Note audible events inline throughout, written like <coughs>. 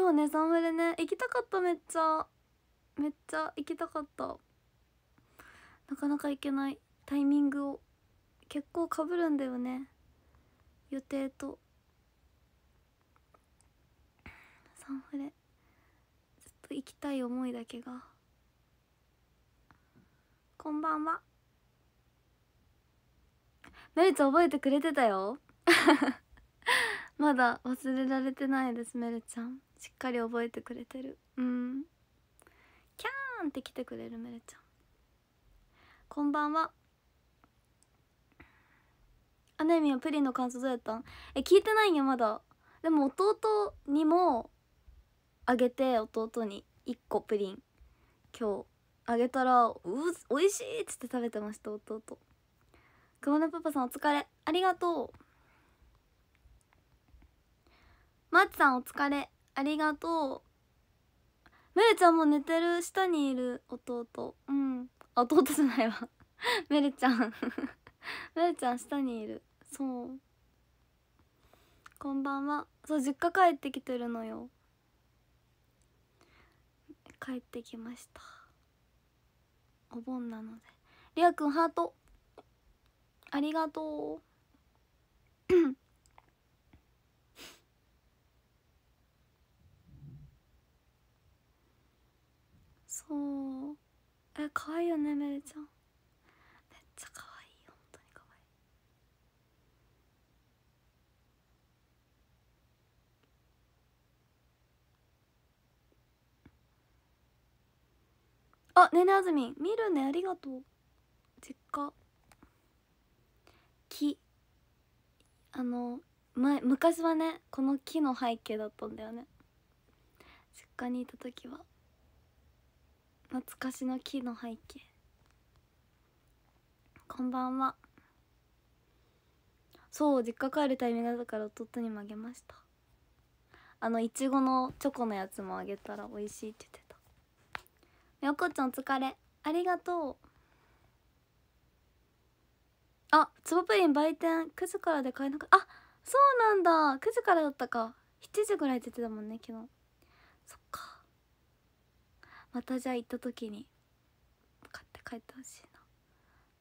今日ねサンフレね行きたかっためっちゃめっちゃ行きたかったなかなか行けないタイミングを結構かぶるんだよね予定とサンフレちょっと行きたい思いだけがこんばんはめるちゃん覚えてくれてたよ <laughs> まだ忘れられてないですめるちゃんしっかり覚えてくれてるうんキャーンって来てくれるメレちゃんこんばんはあねみはプリンの感想どうやったんえ聞いてないんやまだでも弟にもあげて弟に1個プリン今日あげたら「うおいしい!」っつって食べてました弟熊野パパさんお疲れありがとうマーチさんお疲れありがとうメルちゃんも寝てる下にいる弟うん弟じゃないわ <laughs> メルちゃん <laughs> メルちゃん下にいるそうこんばんはそう実家帰ってきてるのよ帰ってきましたお盆なのでりあくんハートありがとうそうえ可愛いよねメルちゃんめっちゃ可愛い本当に可愛いあねねあずみん見るねありがとう実家木あの前昔はねこの木の背景だったんだよね実家にいた時は懐かしの木の背景こんばんはそう実家帰るタイミングだから弟にもあげましたあのいちごのチョコのやつもあげたら美味しいって言ってたよこちゃんお疲れありがとうあつばプリン売店9時からで買えなかったあそうなんだ9時からだったか7時ぐらい出てたもんね昨日またじゃあ行った時に買って帰ってほしいな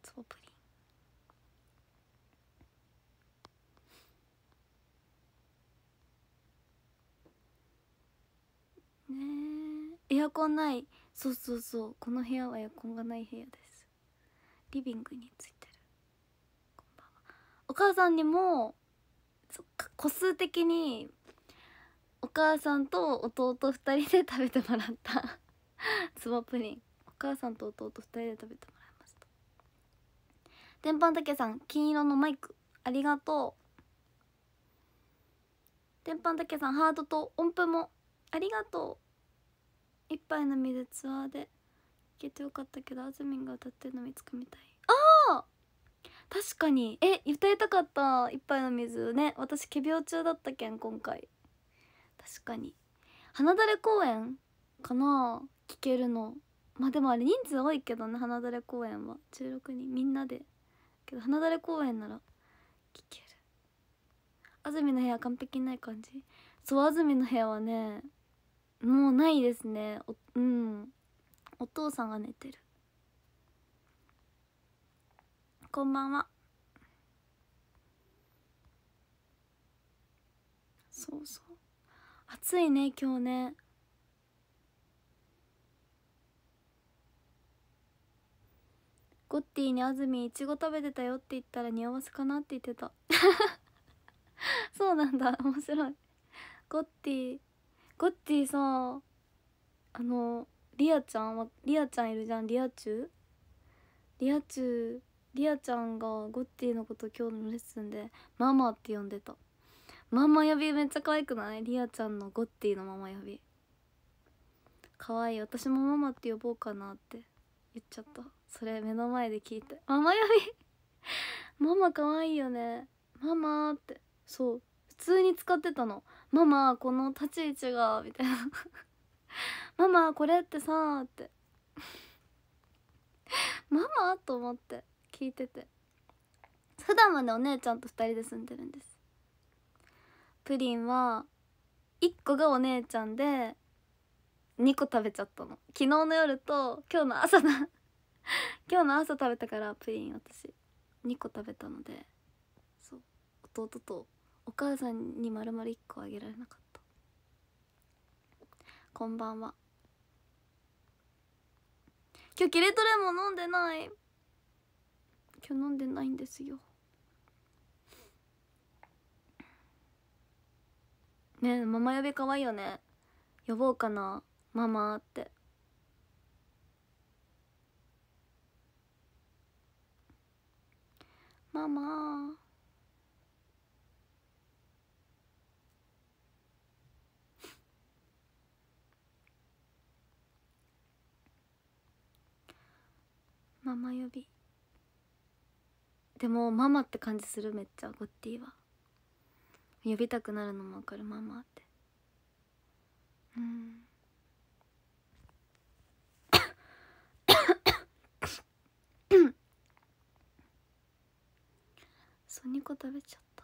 ツボプリンねえエアコンないそうそうそうこの部屋はエアコンがない部屋ですリビングについてるこんばんはお母さんにもそっか個数的にお母さんと弟2人で食べてもらったつ <laughs> ばプリンお母さんと弟2人で食べてもらいました天板ンたけさん金色のマイクありがとう天板ンたけさんハートと音符もありがとう一杯の水ツアーで行けてよかったけどあずみんが歌ってるの見つかみたいああ確かにえ歌いたかった一杯の水ね私仮病中だったけん今回確かに花だれ公園かな聞けるのまあでもあれ人数多いけどね花だれ公演は16人みんなでけど花だれ公演なら聞ける安住の部屋完璧ない感じそう安住の部屋はねもうないですねうんお父さんが寝てるこんばんはそうそう暑いね今日ねゴッティに安住いちご食べてたよって言ったら似合わせかなって言ってた <laughs> そうなんだ面白いゴッティゴッティさあのリアちゃんはリアちゃんいるじゃんリアチュウ。リアチュウ。リアちゃんがゴッティのこと今日のレッスンでママって呼んでたママ呼びめっちゃ可愛くないリアちゃんのゴッティのママ呼び可愛い私もママって呼ぼうかなって言っちゃったそれ目の前で聞いてママ呼び <laughs> ママ可愛いよねママってそう普通に使ってたのママこの立ち位置がみたいなママこれってさって <laughs> ママと思って聞いてて普段はねお姉ちゃんと2人で住んでるんですプリンは1個がお姉ちゃんで2個食べちゃったの昨日の夜と今日の朝だ <laughs> 今日の朝食べたからプリン私2個食べたのでそう弟とお母さんに丸々1個あげられなかったこんばんは今日キレトレも飲んでない今日飲んでないんですよねえママ呼び可愛いよね呼ぼうかなママってママママ呼びでもママって感じするめっちゃゴッティは呼びたくなるのもわかるママってうんと2個食べちゃった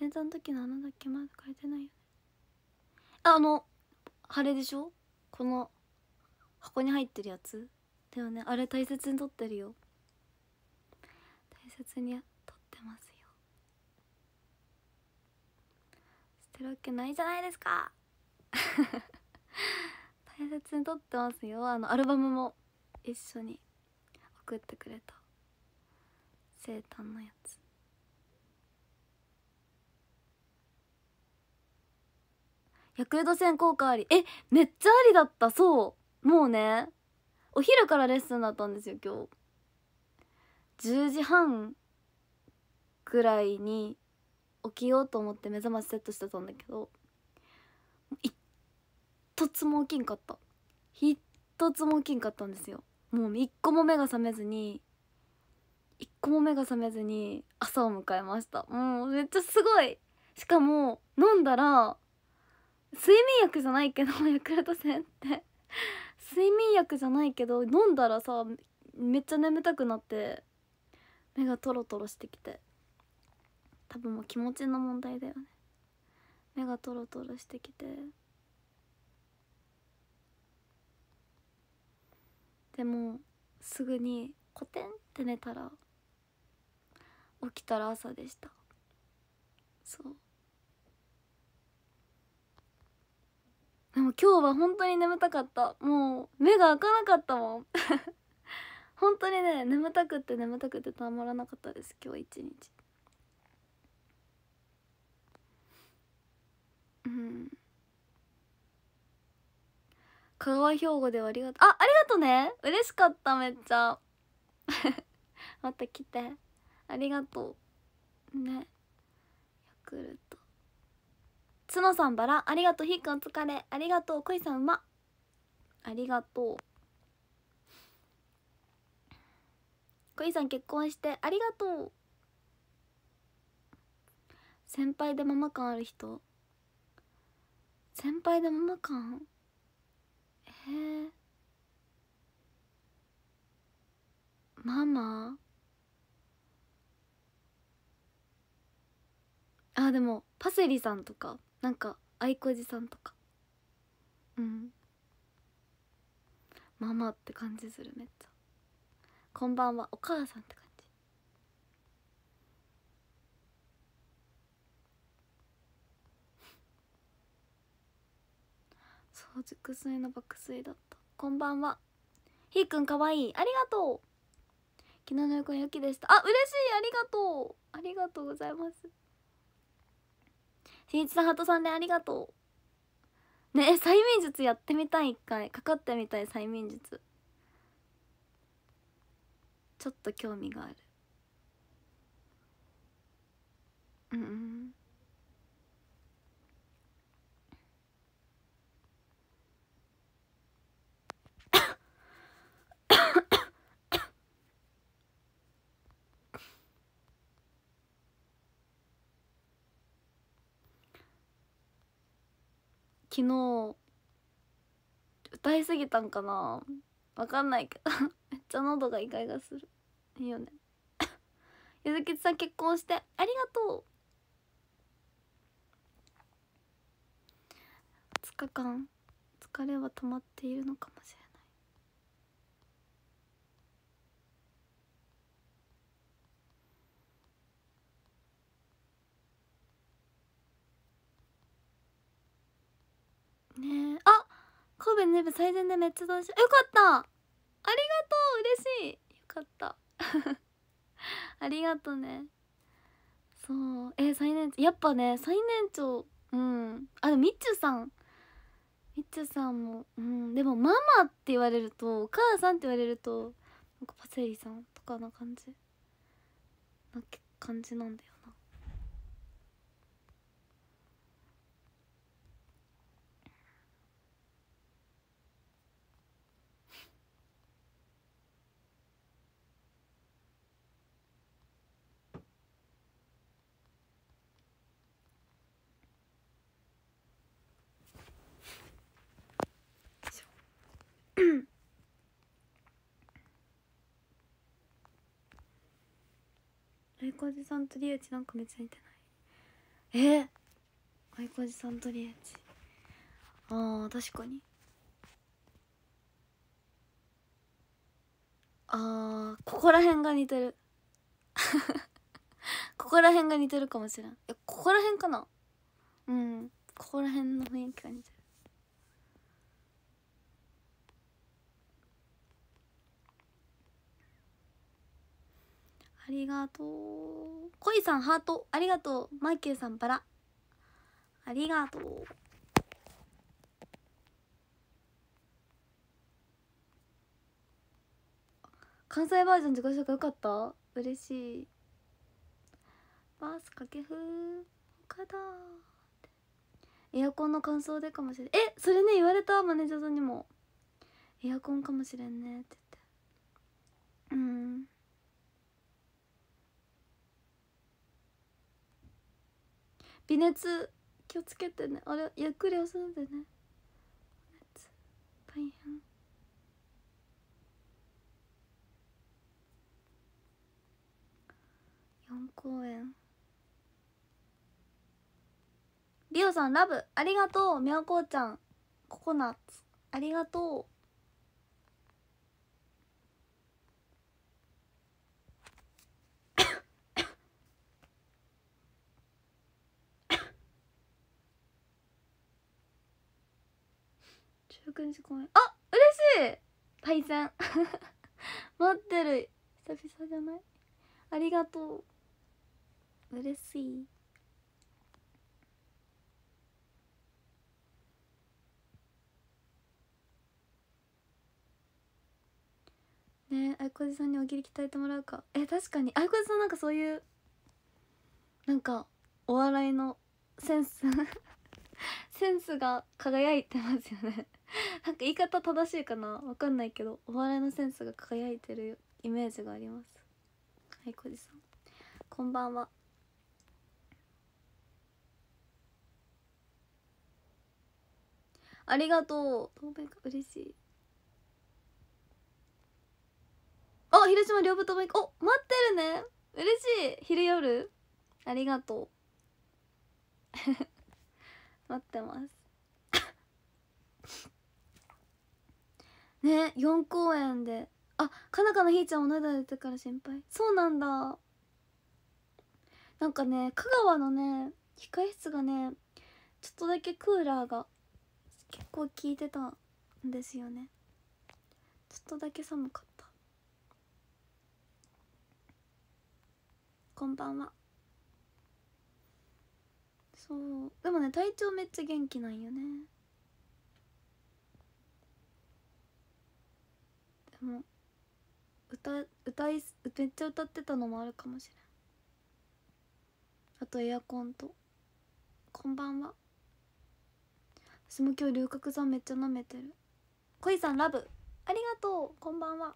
前座の時の穴だけまだ変えてないよねあのあれでしょこの箱に入ってるやつだよねあれ大切に取ってるよ大切に取ってますよ捨てるわけないじゃないですか <laughs> 大切に撮ってますよあのアルバムも一緒に送ってくれた生誕のやつヤクルト戦効果ありえめっちゃありだったそうもうねお昼からレッスンだったんですよ今日10時半ぐらいに起きようと思って目覚ましセットしてたんだけどいっ一つも起きんかった一つも起きんかったんですよもう一個も目が覚めずに一個も目が覚めずに朝を迎えましたもうめっちゃすごいしかも飲んだら睡眠薬じゃないけどヤクルト戦って睡眠薬じゃないけど飲んだらさめっちゃ眠たくなって目がトロトロしてきて多分もう気持ちの問題だよね目がトロトロしてきてでもすぐにコテンって寝たら起きたら朝でしたそうでも今日は本当に眠たかったもう目が開かなかったもん <laughs> 本当にね眠たくって眠たくってたまらなかったです今日一日うん香川兵庫ではありがとうああれとね嬉しかっためっちゃ <laughs> また来てありがとうねヤクルト角さんバラありがとうひーくんお疲れありがとうこいさんうまありがとうこいさん結婚してありがとう先輩でママ感ある人先輩でママ感へえママあでもパセリさんとかなんかあいこじさんとかうんママって感じするめっちゃこんばんはお母さんって感じ <laughs> そう熟睡の爆睡だったこんばんはひーくんかわいいありがとう昨日の横良きでしたあ嬉しいありがとうありがとうございますしんいちさんハトさんでありがとうねえ催眠術やってみたい一回かかってみたい催眠術ちょっと興味があるうん昨日歌いすぎたんかなわかんないけど <laughs> めっちゃ喉がイガイガするいいよね <laughs> ゆずきちさん結婚してありがとう2日間疲れは止まっているのかもしれないねあ神戸ネブ最善でめっちゃ楽しよかったありがとう嬉しいよかった <laughs> ありがとねそうえ最年長やっぱね最年長うんあでもみっちゅさんみっちゅさんもうんでもママって言われるとお母さんって言われるとなんかパセリさんとかな感じな感じなんだよあいこじさんとりえちなんかめっちゃ似てないえっ、あいこじさんとりえちあー確かにあーここら辺が似てる <laughs> ここら辺が似てるかもしれんいやここら辺かなうんここら辺の雰囲気が似てるありがとうこいさんハートありがとうマイケルさんバラありがとう関西バージョン自己紹介よかった嬉しいバース掛布岡田エアコンの乾燥でかもしれんえそれね言われたマネージャーさんにもエアコンかもしれんねって微熱気をつけてねあれゆっくり休んでね熱大変4公演リオさんラブありがとうみやこうちゃんココナッツありがとう19日公演あ嬉しいパイセン <laughs> 待ってる久々じゃないありがとう嬉しいねあいこじさんにおぎり鍛えてもらうかえ確かにあいこじさんなんかそういうなんかお笑いのセンス <laughs> センスが輝いてますよね <laughs> なんか言い方正しいかなわかんないけどお笑いのセンスが輝いてるイメージがありますはいこじさんこんばんはありがとう。透明か嬉しい。あ、広島両部透明か。お、待ってるね。嬉しい。昼夜。ありがとう。<laughs> 待ってます。ね4公演であかなかのひーちゃんおな代だったから心配そうなんだなんかね香川のね控え室がねちょっとだけクーラーが結構効いてたんですよねちょっとだけ寒かったこんばんはそうでもね体調めっちゃ元気なんよねも歌歌いめっちゃ歌ってたのもあるかもしれんあとエアコンとこんばんは私も今日龍角んめっちゃ舐めてる恋さんラブありがとうこんばんは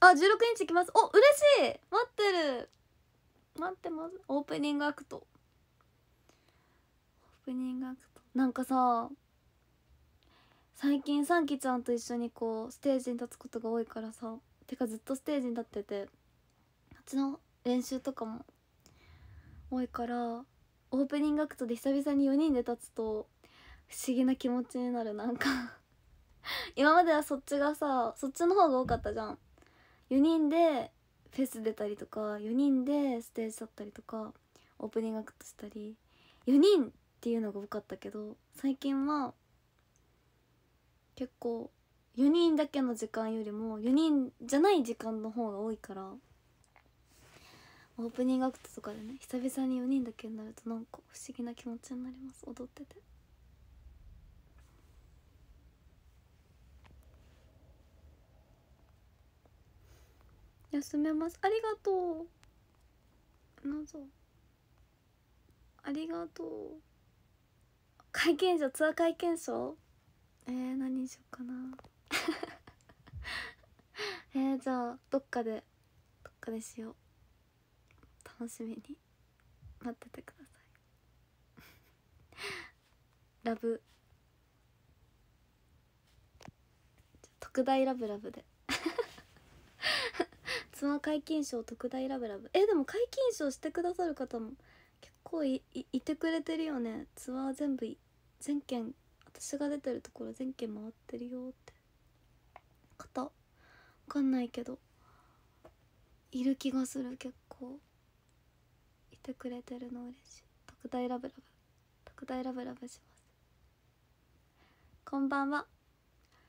あ、16日来ます。お、嬉しい待ってる待ってます。オープニングアクト。アクトなんかさ最近サンキちゃんと一緒にこうステージに立つことが多いからさてかずっとステージに立っててっちの練習とかも多いからオープニングアクトで久々に4人で立つと不思議な気持ちになるなんか今まではそっちがさそっちの方が多かったじゃん4人でフェス出たりとか4人でステージ立ったりとかオープニングアクトしたり4人っていうのが多かったけど最近は結構4人だけの時間よりも4人じゃない時間の方が多いからオープニングアクトとかでね久々に4人だけになるとなんか不思議な気持ちになります踊ってて。休めますありがとうぞありがとう会見所ツアー会見所えー、何にしようかな <laughs> えー、じゃあどっかでどっかでしよう楽しみに待っててください <laughs> ラブ特大ラブラブで <laughs> ツアー解禁賞特大ラブラブえでも解禁賞してくださる方も結構いいいてくれてるよねツアー全部い全県私が出てるところ全県回ってるよって方わかんないけどいる気がする結構いてくれてるの嬉しい特大ラブラブ特大ラブラブしますこんばんは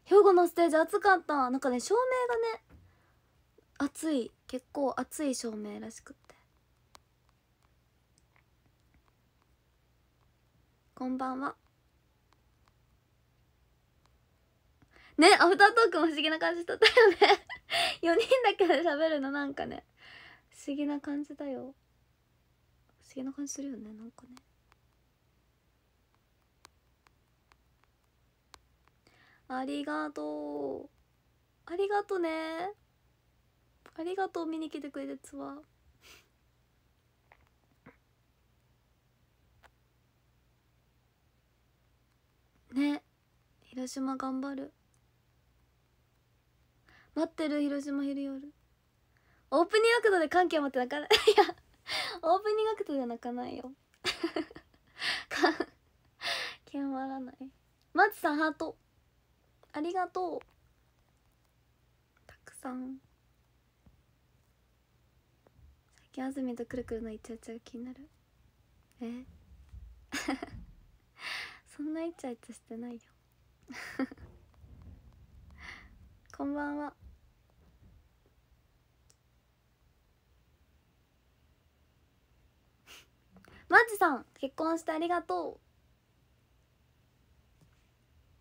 兵庫のステージ暑かったなんかね照明がね暑い結構暑い照明らしくってこんばんはねアフタートークも不思議な感じだったよね4 <laughs> 人だけで喋るのなんかね不思議な感じだよ不思議な感じするよねなんかねありがとうありがとねありがとう見に来てくれツつわね広島頑張る待ってる広島昼夜オープニングアクトで歓喜を待って泣かない <laughs> いやオープニングアクトで泣かないよ極まらないマチさんハートありがとうたくさん最近あずみとくるくるのイチャイチャが気になるえ <laughs> そんなイチャイチャしてないよこんばんは <laughs> マジさん結婚してありがと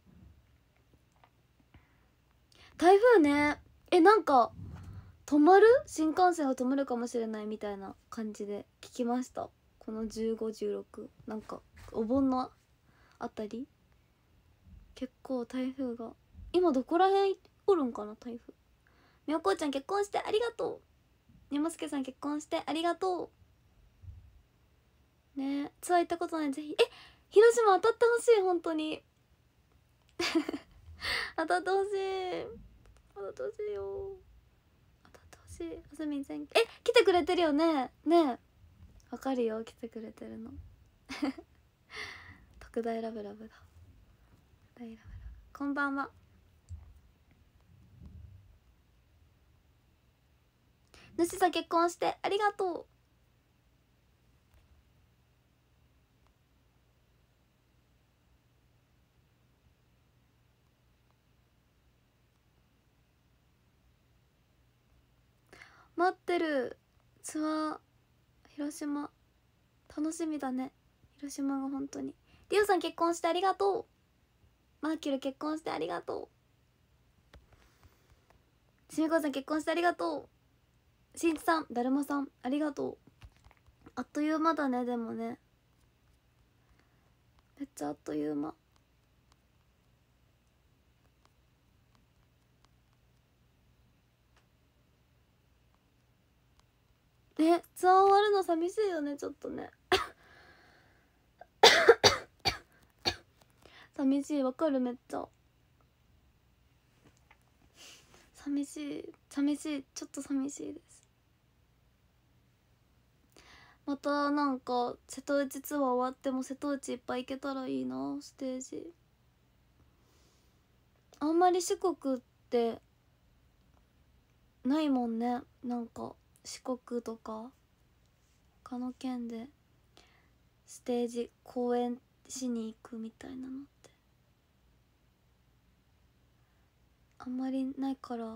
う台風ねえなんか止まる新幹線が止まるかもしれないみたいな感じで聞きましたこの1516なんかお盆のあたり結構台風が今どこら辺おるんかな台風みおこうちゃん結婚してありがとうすけさん結婚してありがとうねツアー行ったことないぜひえ広島当たってほしい本当に <laughs> 当たってほしい当たってほしいよ当たってほしいあすみん全え来てくれてるよねねわかるよ来てくれてるの <laughs> 特大ラブラブだ特大ラブラブこんばんは主さん結婚してありがとう待ってるツアー広島楽しみだね広島が本当にリオさん結婚してありがとうマーキュル結婚してありがとうしみこさん結婚してありがとうしんちさんだるまさんありがとうあっという間だねでもねめっちゃあっという間えツアー終わるの寂しいよねちょっとね <coughs> 寂しいわかるめっちゃ寂しい寂しいちょっと寂しいですまたなんか瀬戸内ツアー終わっても瀬戸内いっぱい行けたらいいなステージあんまり四国ってないもんねなんか四国とか他の県でステージ公演しに行くみたいなのってあんまりないから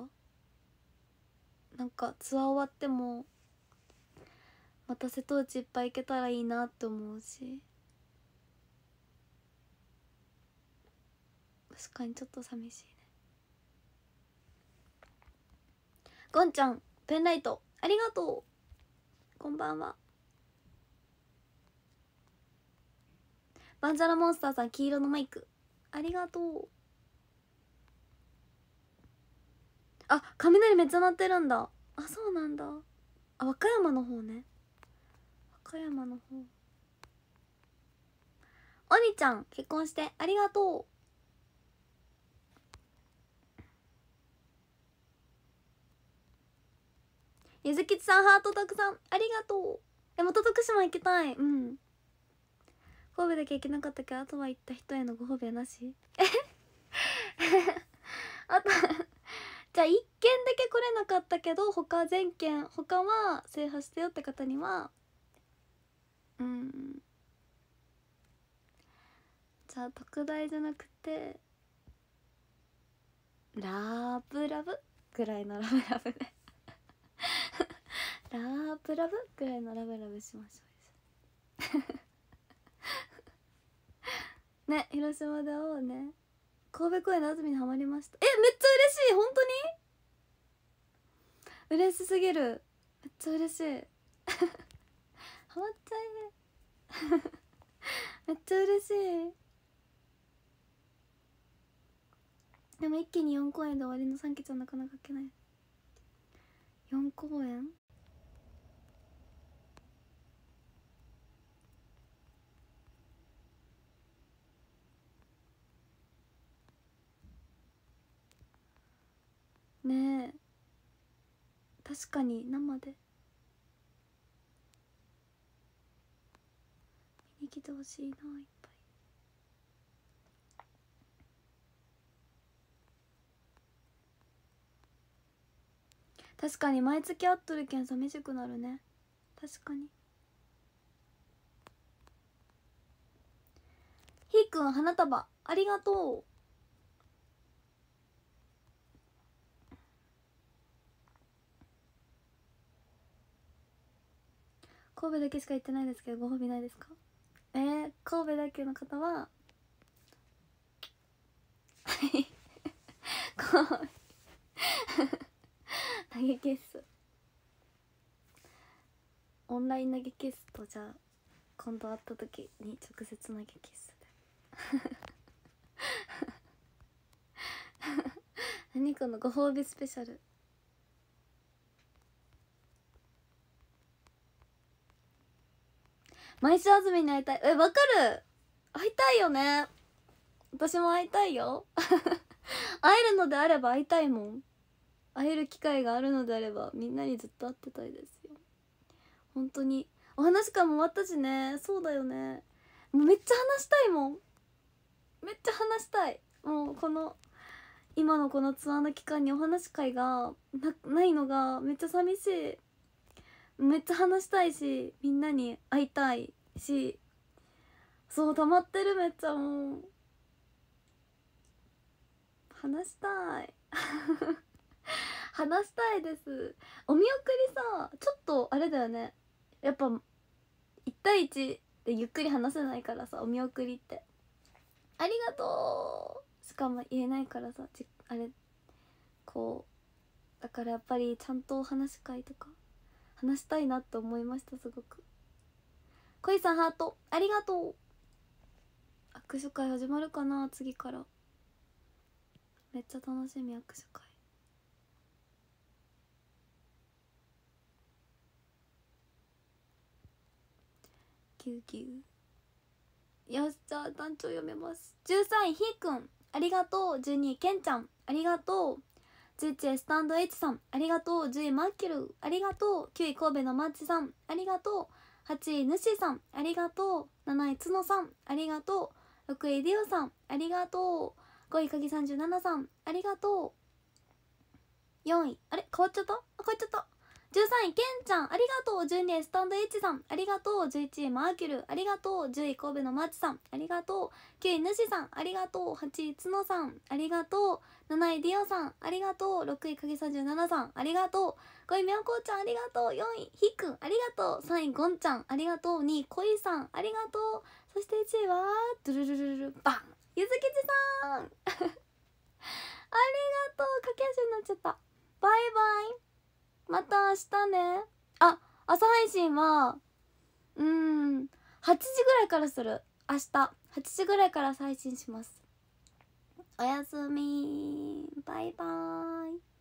なんかツアー終わってもまた瀬戸内いっぱい行けたらいいなって思うし確かにちょっと寂しいねゴンちゃんペンライトありがとうこんばんはバンジャラモンスターさん黄色のマイクありがとうあ雷めっちゃ鳴ってるんだあそうなんだあ和歌山の方ね岡山の方お兄ちゃん結婚してありがとうゆずきちさんハートたくさんありがとうえまた徳島行きたいうん神戸だけ行けなかったけどあとは行った人へのご褒美はなし <laughs> あとじゃあ1件だけ来れなかったけど他全件他は制覇してよって方にはじゃあ特大じゃなくてラーブラブぐらいのラブラブで <laughs> ラブラブぐらいのラブラブしましょう <laughs> ね広島で会おうね神戸公園のあずみにはまりましたえめっちゃ嬉しい本当に嬉しすぎるめっちゃ嬉しいハマっちゃうめっちゃ嬉しいでも一気に4公演で終わりの3桁はゃなかなかけない4公演ねえ確かに生で。来てほしいないっぱい。確かに毎月会っとるけん寂しくなるね確かにひーくん花束ありがとう神戸だけしか行ってないですけどご褒美ないですかえー、神戸だけの方ははい神戸投げキッスオンライン投げキッスとじゃあ今度会った時に直接投げキッスで <laughs> 何このご褒美スペシャル毎週安住に会いたいえわかる会いたいよね私も会いたいよ <laughs> 会えるのであれば会いたいもん会える機会があるのであればみんなにずっと会ってたいですよ本当にお話会も終わったしねそうだよねもうめっちゃ話したいもんめっちゃ話したいもうこの今のこのツアーの期間にお話会がないのがめっちゃ寂しいめっちゃ話したいしみんなに会いたいしそう溜まってるめっちゃもう話したい <laughs> 話したいですお見送りさちょっとあれだよねやっぱ1対1でゆっくり話せないからさお見送りってありがとうしかも言えないからさあれこうだからやっぱりちゃんとお話し会とか話したいなって思いましたすごく恋さんハートありがとう握手会始まるかな次からめっちゃ楽しみ握手会ぎゅうぎゅうよしじゃあ団長読めます13位ひーくんありがとう12位けんちゃんありがとう11位スタンドチさんありがとう10位マッキルありがとう9位神戸のマッチさんありがとう8位主さんありがとう7位角さんありがとう6位ディオさんありがとう5位鍵ぎ37さんありがとう4位あれ変わっちゃったあ変わっちゃった位ケんちゃんありがとう12位スタンドッチさんありがとう11位マーキュルありがとう10位神戸のマーチさんありがとう9位ヌシさんありがとう8位つのさんありがとう7位ディオさんありがとう6位影十7さんありがとう5位みょこちゃんありがとう4位ひっくんありがとう3位ゴンちゃんありがとう2位こいさんありがとうそして1位はドゥルルルルバンゆずきちさん <laughs> ありがとう駆け足になっちゃったバイバイまた明日ねあ朝配信はうん8時ぐらいからする明日8時ぐらいから配信しますおやすみバイバーイ